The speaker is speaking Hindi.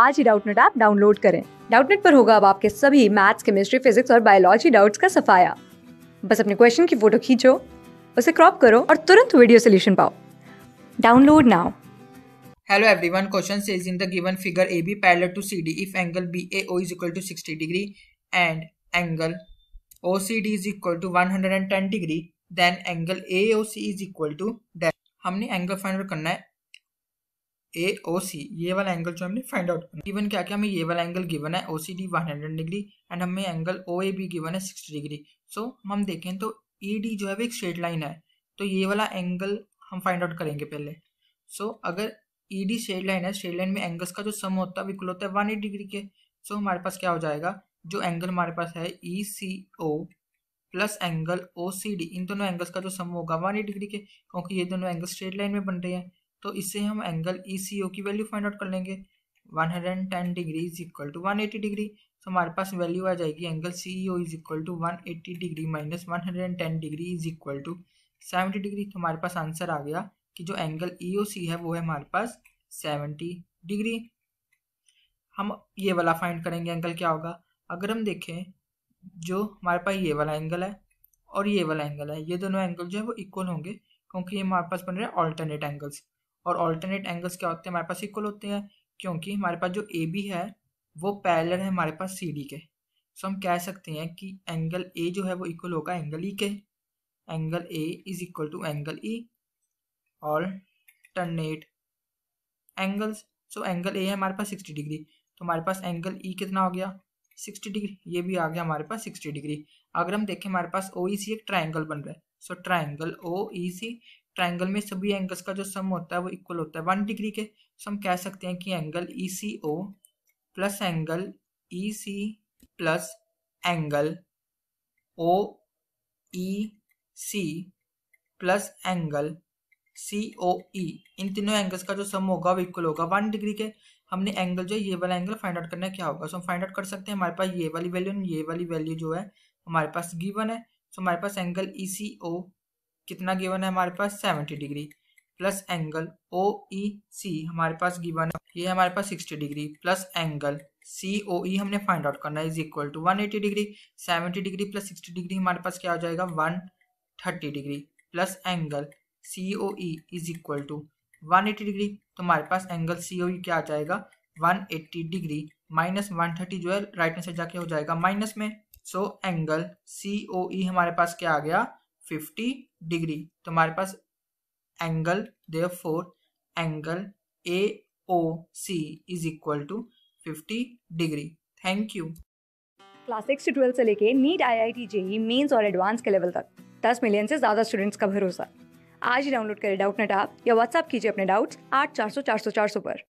आज ही डाउटनेट ऐप डाउनलोड करें डाउटनेट पर होगा अब आपके सभी मैथ्स केमिस्ट्री फिजिक्स और बायोलॉजी डाउट्स का सफाया बस अपने क्वेश्चन की फोटो खींचो उसे क्रॉप करो और तुरंत वीडियो सोल्यूशन पाओ download now Hello everyone, question says in the given figure AB parallel to CD if angle BAO is equal to 60 degree and angle OCD is equal to 110 degree then angle AOC is equal to that हमने angle find out करना है ए ओ सी ये वाला एंगल जो हमने फाइंड आउट करना इवन क्या क्या हमें ये वाला एंगल गिवन है O C D one hundred degree and हमें एंगल ओ ए भी गिवन है सिक्सटी डिग्री सो हम देखें तो ई e डी जो है वो एक स्ट्रेट लाइन है तो ये वाला एंगल हम फाइंड आउट करेंगे पहले सो so, अगर ई डी स्ट्रेट लाइन है स्ट्रेट लाइन में एंगल्स का जो सम होता है विकल होता है वन डिग्री के सो so, हमारे पास क्या हो जाएगा जो एंगल हमारे पास है E C O plus angle O C D इन दोनों एंगल्स का जो सम होगा वन एट डिग्री के क्योंकि ये दोनों एंगल स्ट्रेट लाइन में बन रहे हैं तो इससे हम एंगल ई e की वैल्यू फाइंड आउट कर लेंगे 110 degree is equal to 180 degree तो हमारे पास वैल्यू आ जाएगी angle C E is equal to eighty degree minus one degree is equal to seventy degree तो हमारे पास आंसर आ गया कि जो एंगल ई ओ सी है वो है हमारे पास 70 डिग्री हम ये वाला फाइंड करेंगे एंगल क्या होगा अगर हम देखें जो हमारे पास ये वाला एंगल है और ये वाला एंगल है ये दोनों एंगल जो है वो इक्वल होंगे क्योंकि ये हमारे पास बन रहे हैं ऑल्टरनेट एंगल्स और ऑल्टरनेट एंगल्स क्या होते हैं हमारे पास इक्वल होते हैं क्योंकि हमारे पास जो ए बी है वो पैलर है हमारे पास सी डी के सो हम कह सकते हैं कि एंगल ए जो है वो इक्वल होगा एंगल ई e के angle A is equal to angle E alternate angles so angle A है हमारे पास सिक्सटी डिग्री तो हमारे पास एंगल ई e कितना हो गया सिक्सटी डिग्री ये भी आ गया हमारे पास सिक्सटी डिग्री अगर हम देखें हमारे पास ओ ई सी एक ट्राइंगल बन रहा है so triangle O E C triangle में सभी एंगल्स का जो सम होता है वो इक्वल होता है वन डिग्री के सो हम कह सकते हैं कि angle E C O plus angle E e C plus angle O E C plus angle C O E इन तीनों एंगल्स का जो सम होगा वो इक्वल होगा वन डिग्री के हमने एंगल जो ये वाला एंगल फाइंड आउट करना है क्या होगा सो हम फाइंड आउट कर सकते हैं हमारे पास ये वाली वैल्यू ये वाली वैल्यू जो है हमारे पास गिवन है सो हमारे पास एंगल ई सी ओ कितना गिवन है हमारे पास seventy degree plus angle O E C हमारे पास गिवन है ये हमारे पास sixty degree plus angle C O E हमने फाइंड आउट करना है is equal to one eighty degree seventy degree plus sixty degree हमारे पास क्या हो जाएगा one thirty degree plus angle C O E is equal to one eighty degree तो हमारे पास एंगल सी ओ ई क्या आ जाएगा one eighty degree minus one thirty जो है राइट में से जाके हो जाएगा माइनस में सो एंगल सी ओ ई हमारे पास क्या आ गया फिफ्टी डिग्री तो हमारे पास angle therefore angle A O C is equal to fifty degree thank you class six से ट्वेल्थ से लेके NEET I I T JEE mains और एडवांस के लेवल तक दस मिलियन से ज़्यादा स्टूडेंट्स का भरोसा आज ही डाउनलोड करें डाउट नेट आप या व्हाट्सअप कीजिए अपने डाउट्स आठ चार सौ चार सौ चार सौ पर